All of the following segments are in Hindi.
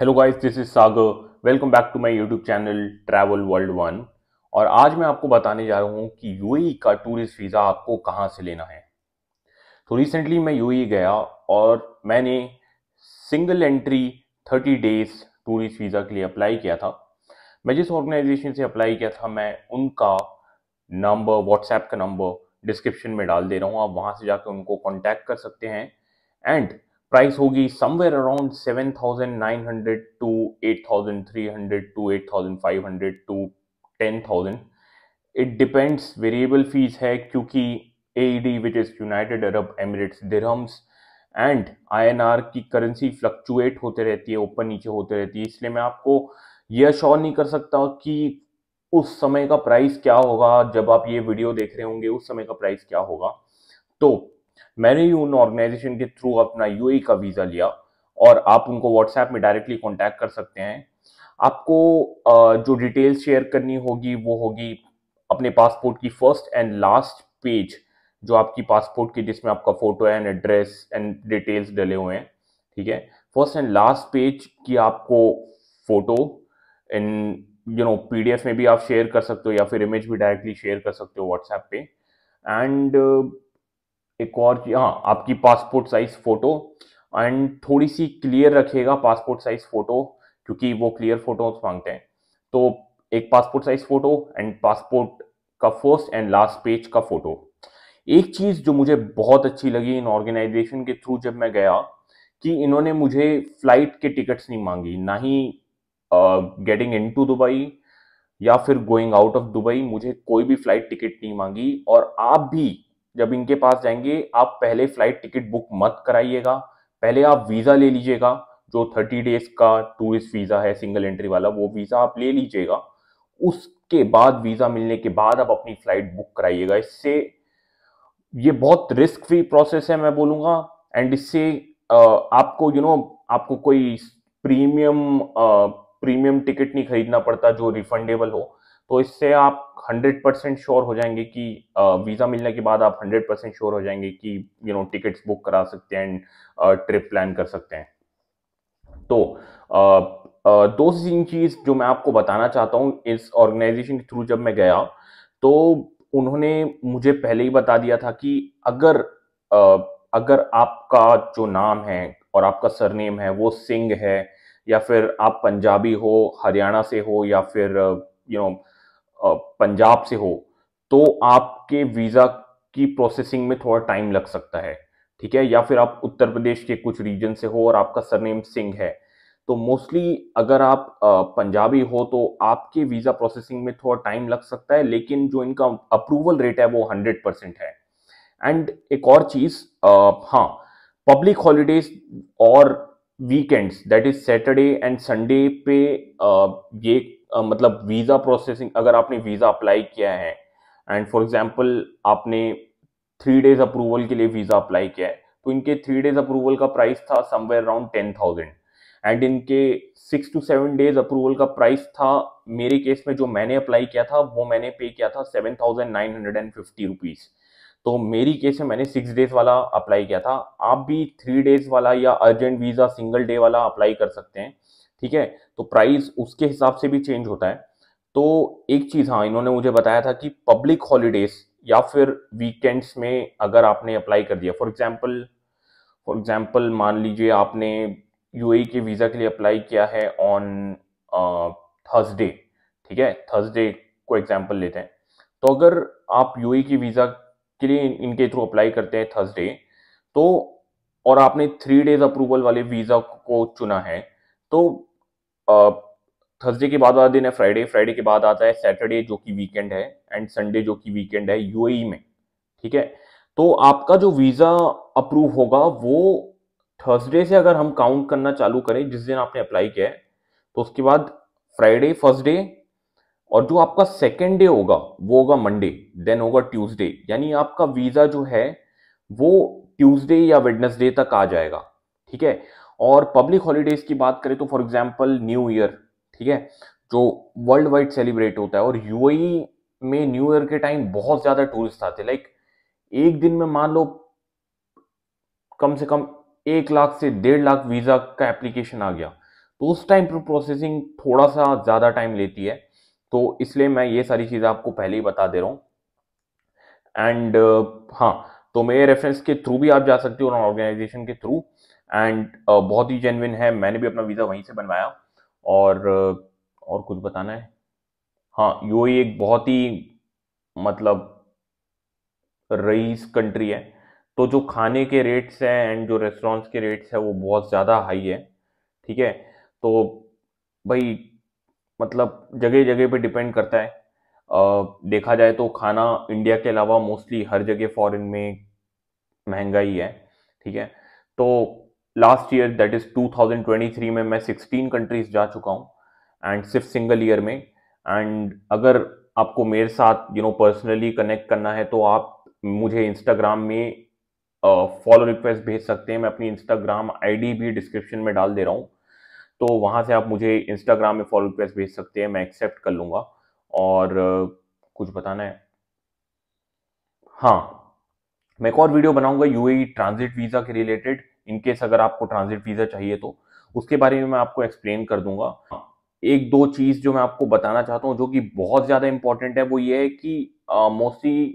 hello guys this is Sagar welcome back to my YouTube channel travel world one और आज मैं आपको बताने जा रहा हूँ कि यूएई e का टूरिस्ट वीज़ा आपको कहाँ से लेना है तो रिसेंटली मैं यूएई e गया और मैंने single entry thirty days tourist visa के लिए अप्लाई किया था मैं जिस ऑर्गेनाइजेशन से अप्लाई किया था मैं उनका नंबर व्हाट्सएप का नंबर डिस्क्रिप्शन में डाल दे रहा हूँ आप वहाँ से जाकर उनको कॉन्टैक्ट कर सकते हैं एंड प्राइस होगी somewhere around seven thousand nine hundred to eight thousand three hundred to eight thousand five hundred to ten thousand it depends variable fees है क्योंकि a which is United Arab Emirates dirhams and I N R की करेंसी फ्लक्चुएट होते रहती है ऊपर नीचे होते रहती है इसलिए मैं आपको यह श्योर नहीं कर सकता कि उस समय का प्राइस क्या होगा जब आप ये वीडियो देख रहे होंगे उस समय का प्राइस क्या होगा तो मैंने ही उन ऑर्गेनाइजेशन के थ्रू अपना यू e का वीज़ा लिया और आप उनको व्हाट्सएप में डायरेक्टली कॉन्टैक्ट कर सकते हैं आपको जो डिटेल्स शेयर करनी होगी वो होगी अपने पासपोर्ट की फर्स्ट एंड लास्ट पेज जो आपकी पासपोर्ट की जिसमें आपका photo and address and details डले हुए हैं ठीक है फर्स्ट एंड लास्ट पेज की आपको photo in you know PDF में भी आप शेयर कर सकते हो या फिर इमेज भी डायरेक्टली शेयर कर सकते हो व्हाट्सएप पे एंड एक और हाँ आपकी पासपोर्ट साइज फोटो एंड थोड़ी सी क्लियर रखिएगा पासपोर्ट साइज फोटो क्योंकि वो क्लियर फोटोज मांगते हैं तो एक passport size photo and passport का फर्स्ट एंड लास्ट पेज का फोटो एक चीज जो मुझे बहुत अच्छी लगी इन ऑर्गेनाइजेशन के थ्रू जब मैं गया कि इन्होंने मुझे फ्लाइट के टिकट्स नहीं मांगी ना ही गेटिंग इन टू दुबई या फिर गोइंग आउट ऑफ दुबई मुझे कोई भी फ्लाइट टिकट नहीं मांगी और आप भी जब इनके पास जाएंगे आप पहले फ्लाइट टिकट बुक मत कराइएगा पहले आप वीज़ा ले लीजिएगा जो थर्टी डेज का टूरिस्ट वीज़ा है सिंगल एंट्री वाला वो वीज़ा आप ले लीजिएगा उसके बाद वीज़ा मिलने के बाद आप अपनी फ्लाइट बुक कराइएगा इससे ये बहुत रिस्क फ्री प्रोसेस है मैं बोलूंगा एंड इससे आपको यू you नो know, आपको कोई प्रीमियम प्रीमियम टिकट नहीं खरीदना पड़ता जो रिफंडेबल हो तो इससे आप 100 परसेंट श्योर हो जाएंगे कि वीज़ा मिलने के बाद आप 100 परसेंट श्योर हो जाएंगे कि यू नो टिकट्स बुक करा सकते हैं एंड ट्रिप प्लान कर सकते हैं तो दो तीन चीज़ जो मैं आपको बताना चाहता हूँ इस ऑर्गेनाइजेशन के थ्रू जब मैं गया तो उन्होंने मुझे पहले ही बता दिया था कि अगर अगर आपका जो नाम है और आपका सरनेम है वो सिंह है या फिर आप पंजाबी हो हरियाणा से हो या फिर यू नो पंजाब से हो तो आपके वीज़ा की प्रोसेसिंग में थोड़ा टाइम लग सकता है ठीक है या फिर आप उत्तर प्रदेश के कुछ रीजन से हो और आपका सरनेम सिंह है तो मोस्टली अगर आप पंजाबी हो तो आपके वीज़ा प्रोसेसिंग में थोड़ा टाइम लग सकता है लेकिन जो इनका अप्रूवल रेट है वो हंड्रेड परसेंट है एंड एक और चीज़ हाँ पब्लिक हॉलीडेज और weekends that is Saturday and Sunday पे आ, ये मतलब वीज़ा प्रोसेसिंग अगर आपने वीज़ा अप्लाई किया है एंड फॉर एग्जाम्पल आपने थ्री डेज अप्रूवल के लिए वीज़ा अप्लाई किया है तो इनके थ्री डेज अप्रूवल का प्राइस था somewhere around ten thousand and इनके six to seven days approval का प्राइस था मेरे केस में जो मैंने अप्लाई किया था वो मैंने पे किया था seven thousand nine hundred and fifty rupees तो मेरी केस में मैंने सिक्स डेज वाला अप्लाई किया था आप भी थ्री डेज वाला या अर्जेंट वीज़ा सिंगल डे वाला अप्लाई कर सकते हैं ठीक है तो प्राइस उसके हिसाब से भी चेंज होता है तो एक चीज़ हाँ इन्होंने मुझे बताया था कि पब्लिक हॉलीडेज या फिर वीकेंड्स में अगर आपने अप्लाई कर दिया फॉर एग्जाम्पल फॉर एग्जाम्पल मान लीजिए आपने यू e के वीज़ा के लिए अप्लाई किया है ऑन थर्सडे ठीक है थर्सडे को एग्जाम्पल लेते हैं तो अगर आप यूएई के वीज़ा के लिए इनके थ्रू अप्लाई करते हैं थर्सडे तो और आपने थ्री डेज अप्रूवल वाले वीज़ा को चुना है तो थर्सडे के बाद वाला दिन है फ्राइडे फ्राइडे के बाद आता है सैटरडे जो कि वीकेंड है एंड संडे जो कि वीकेंड है यूएई e में ठीक है तो आपका जो वीज़ा अप्रूव होगा वो थर्सडे से अगर हम काउंट करना चालू करें जिस दिन आपने अप्लाई किया है तो उसके बाद फ्राइडे फर्स्ट डे और जो आपका सेकेंड डे होगा वो होगा मंडे देन होगा ट्यूसडे यानी आपका वीज़ा जो है वो ट्यूसडे या वेडनेसडे तक आ जाएगा ठीक है और पब्लिक हॉलीडेज की बात करें तो फॉर एग्जाम्पल न्यू ईयर ठीक है जो वर्ल्ड वाइड सेलिब्रेट होता है और यू e में न्यू ईयर के टाइम बहुत ज़्यादा टूरिस्ट आते लाइक एक दिन में मान लो कम से कम एक लाख से डेढ़ लाख वीज़ा का एप्लीकेशन आ गया तो उस टाइम पर प्रोसेसिंग थोड़ा सा ज़्यादा टाइम लेती है तो इसलिए मैं ये सारी चीज़ें आपको पहले ही बता दे रहा हूं एंड uh, हाँ तो मेरे रेफरेंस के थ्रू भी आप जा सकते हो ऑर्गेनाइजेशन के थ्रू एंड uh, बहुत ही जेनविन है मैंने भी अपना वीज़ा वहीं से बनवाया और uh, और कुछ बताना है हाँ यू e एक बहुत ही मतलब रईस कंट्री है तो जो खाने के रेट्स हैं एंड जो रेस्टोरेंट्स के रेट्स हैं वो बहुत ज़्यादा हाई है ठीक है तो भाई मतलब जगह जगह पे डिपेंड करता है आ, देखा जाए तो खाना इंडिया के अलावा मोस्टली हर जगह फॉरेन में महंगा ही है ठीक है तो लास्ट ईयर दैट इज़ 2023 में मैं 16 कंट्रीज जा चुका हूँ एंड सिर्फ सिंगल ईयर में एंड अगर आपको मेरे साथ यू नो पर्सनली कनेक्ट करना है तो आप मुझे इंस्टाग्राम में फॉलो uh, रिक्वेस्ट भेज सकते हैं मैं अपनी इंस्टाग्राम आईडी भी डिस्क्रिप्शन में डाल दे रहा हूँ तो वहाँ से आप मुझे इंस्टाग्राम में फॉलो रिक्वेस्ट भेज सकते हैं मैं एक्सेप्ट कर लूँगा और uh, कुछ बताना है हाँ मैं एक और वीडियो बनाऊंगा यूएई ट्रांजिट वीज़ा के रिलेटेड इनकेस अगर आपको ट्रांजिट वीज़ा चाहिए तो उसके बारे में मैं आपको एक्सप्लेन कर दूंगा एक दो चीज़ जो मैं आपको बताना चाहता हूँ जो कि बहुत ज़्यादा इंपॉर्टेंट है वो ये है कि मोस्टली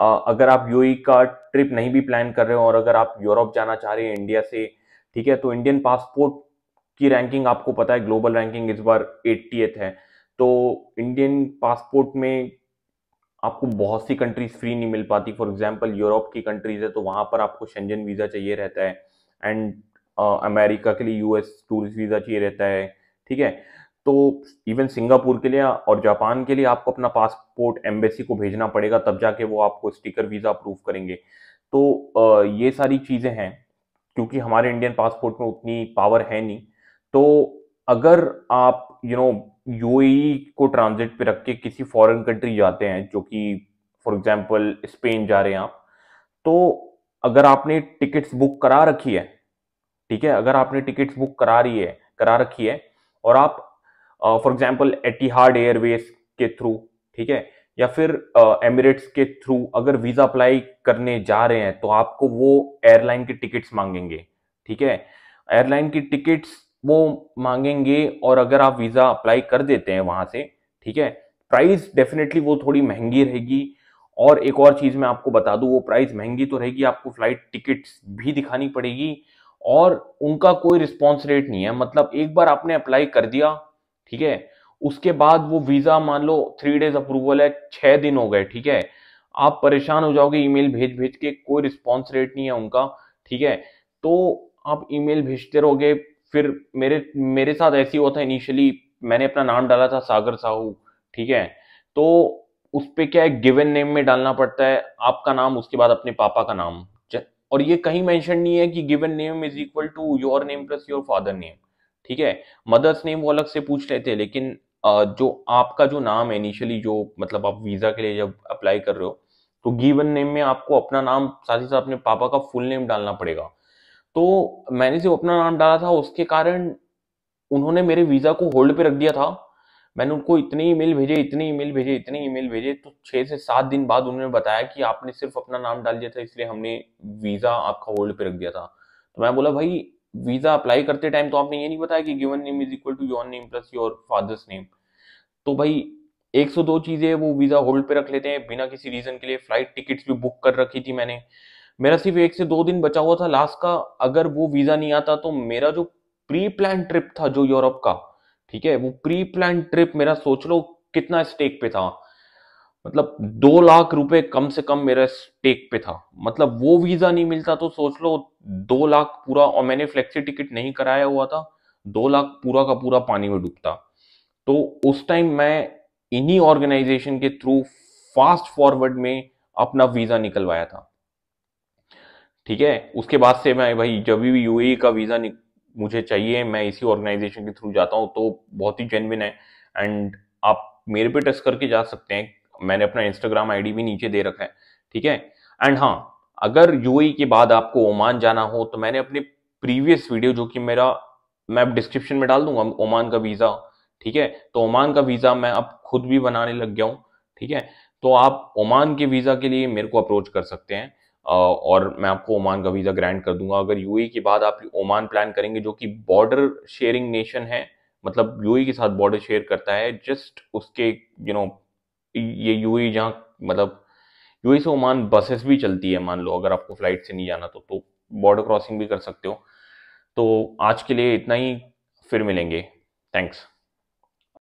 अगर आप यू e का ट्रिप नहीं भी प्लान कर रहे हो और अगर आप यूरोप जाना चाह रहे हैं इंडिया से ठीक है तो इंडियन पासपोर्ट की रैंकिंग आपको पता है ग्लोबल रैंकिंग इस बार एट्टी है तो इंडियन पासपोर्ट में आपको बहुत सी कंट्रीज फ्री नहीं मिल पाती फॉर एग्जाम्पल यूरोप की कंट्रीज है तो वहां पर आपको शेंजन वीज़ा चाहिए रहता है एंड अमेरिका के लिए यूएस टूरिस्ट वीज़ा चाहिए रहता है ठीक है तो इवन सिंगापुर के लिए और जापान के लिए आपको अपना पासपोर्ट एम्बेसी को भेजना पड़ेगा तब जाके वो आपको स्टिकर वीज़ा अप्रूव करेंगे तो ये सारी चीज़ें हैं क्योंकि हमारे इंडियन पासपोर्ट में उतनी पावर है नहीं तो अगर आप यू नो यू को ट्रांजिट पे रख के किसी फॉरेन कंट्री जाते हैं जो कि फॉर एग्जांपल स्पेन जा रहे हैं आप तो अगर आपने टिकट्स बुक करा रखी है ठीक है अगर आपने टिकट्स बुक करा रही है करा रखी है और आप फॉर एग्जाम्पल एटीहार्ड एयरवेज के थ्रू ठीक है या फिर एमिरेट्स uh, के थ्रू अगर वीज़ा अप्लाई करने जा रहे हैं तो आपको वो एयरलाइन की टिकट्स मांगेंगे ठीक है एयरलाइन की टिकट्स वो मांगेंगे और अगर आप वीज़ा अप्लाई कर देते हैं वहाँ से ठीक है प्राइस डेफिनेटली वो थोड़ी महंगी रहेगी और एक और चीज़ मैं आपको बता दूं वो प्राइस महंगी तो रहेगी आपको फ्लाइट टिकट्स भी दिखानी पड़ेगी और उनका कोई रिस्पॉन्स रेट नहीं है मतलब एक बार आपने अप्लाई कर दिया ठीक है उसके बाद वो वीज़ा मान लो थ्री डेज अप्रूवल है छह दिन हो गए ठीक है आप परेशान हो जाओगे ईमेल भेज भेज के कोई रिस्पॉन्स रेट नहीं है उनका ठीक है तो आप ईमेल भेजते रहोगे फिर मेरे मेरे साथ ऐसी होता है इनिशियली मैंने अपना नाम डाला था सागर साहू ठीक है तो उस पर क्या है गिवन नेम में डालना पड़ता है आपका नाम उसके बाद अपने पापा का नाम और ये कहीं मेंशन नहीं है कि given name is equal to your name plus your father name ठीक है मदर्स नेम वो अलग से पूछ लेते हैं लेकिन जो आपका जो नाम है इनिशियली जो मतलब आप वीजा के लिए जब अप्लाई कर रहे हो तो गिवन नेम में आपको अपना नाम साथ ही साथ अपने पापा का फुल नेम डालना पड़ेगा तो मैंने जो अपना नाम डाला था उसके कारण उन्होंने मेरे वीजा को होल्ड पे रख दिया था मैंने उनको इतने ईमेल भेजे इतने ईमेल भेजे इतने ईमेल भेजे तो छः से सात दिन बाद उन्होंने बताया कि आपने सिर्फ अपना नाम डाल दिया था इसलिए हमने वीज़ा आपका होल्ड पे रख दिया था तो मैं बोला भाई वीज़ा अप्लाई करते टाइम तो आपने ये नहीं बताया कि given name is equal to your name plus your father's name तो भाई दो चीज़ें वो वीज़ा होल्ड पे रख लेते हैं बिना किसी रीज़न के लिए फ्लाइट टिकट्स भी बुक कर रखी थी मैंने मेरा सिर्फ एक से दो दिन बचा हुआ था लास्ट का अगर वो वीज़ा नहीं आता तो मेरा जो प्री प्लान ट्रिप था जो यूरोप का ठीक है वो प्री प्लान ट्रिप मेरा सोच लो कितना स्टेक पे था मतलब दो लाख रुपए कम से कम मेरा स्टेक पे था मतलब वो वीजा नहीं मिलता तो सोच लो दो लाख पूरा और मैंने फ्लेक्सी टिकट नहीं कराया हुआ था दो लाख पूरा का पूरा पानी में डूबता तो उस टाइम मैं इन्हीं ऑर्गेनाइजेशन के थ्रू फास्ट फॉरवर्ड में अपना वीजा निकलवाया था ठीक है उसके बाद से मैं भाई जब भी यूएई e का वीजा मुझे चाहिए मैं इसी ऑर्गेनाइजेशन के थ्रू जाता हूँ तो बहुत ही जेनविन है एंड आप मेरे पे टेस्ट करके जा सकते हैं मैंने अपना इंस्टाग्राम आईडी भी नीचे दे रखा है ठीक है एंड हाँ अगर यू e के बाद आपको ओमान जाना हो तो मैंने अपने प्रीवियस वीडियो जो कि मेरा मैं अब डिस्क्रिप्शन में डाल दूंगा ओमान का वीज़ा ठीक है तो ओमान का वीज़ा मैं अब खुद भी बनाने लग गया हूँ ठीक है तो आप ओमान के वीज़ा के लिए मेरे को अप्रोच कर सकते हैं और मैं आपको ओमान का वीज़ा ग्रैंड कर दूंगा अगर यू के बाद आप ओमान प्लान करेंगे जो कि बॉर्डर शेयरिंग नेशन है मतलब यू के साथ बॉर्डर शेयर करता है जस्ट उसके यू you नो know, ये यूएई जहाँ मतलब यू से ओमान बसेस भी चलती है मान लो अगर आपको फ्लाइट से नहीं जाना तो, तो बॉर्डर क्रॉसिंग भी कर सकते हो तो आज के लिए इतना ही फिर मिलेंगे थैंक्स